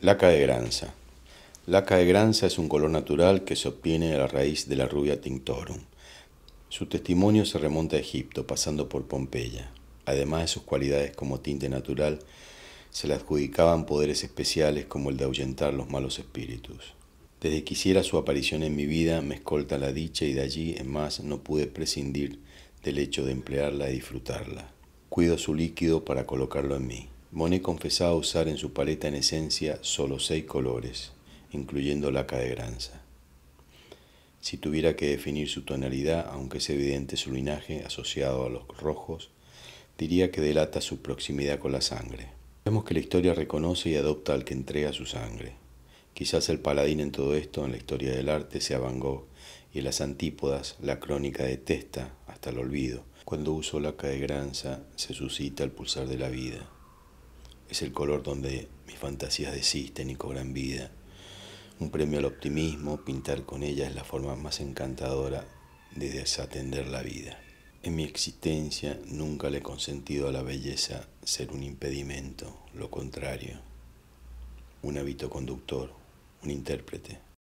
Laca de granza. Laca de granza es un color natural que se obtiene a la raíz de la rubia tinctorum. Su testimonio se remonta a Egipto, pasando por Pompeya. Además de sus cualidades como tinte natural, se le adjudicaban poderes especiales como el de ahuyentar los malos espíritus. Desde que hiciera su aparición en mi vida, me escolta la dicha y de allí en más no pude prescindir del hecho de emplearla y disfrutarla. Cuido su líquido para colocarlo en mí. Monet confesaba usar en su paleta en esencia solo seis colores, incluyendo laca de granza. Si tuviera que definir su tonalidad, aunque es evidente su linaje asociado a los rojos, diría que delata su proximidad con la sangre. Vemos que la historia reconoce y adopta al que entrega su sangre. Quizás el paladín en todo esto, en la historia del arte, se Van y en las antípodas, la crónica detesta hasta el olvido. Cuando uso laca de granza, se suscita el pulsar de la vida es el color donde mis fantasías desisten y cobran vida. Un premio al optimismo, pintar con ella es la forma más encantadora de desatender la vida. En mi existencia nunca le he consentido a la belleza ser un impedimento, lo contrario, un hábito conductor, un intérprete,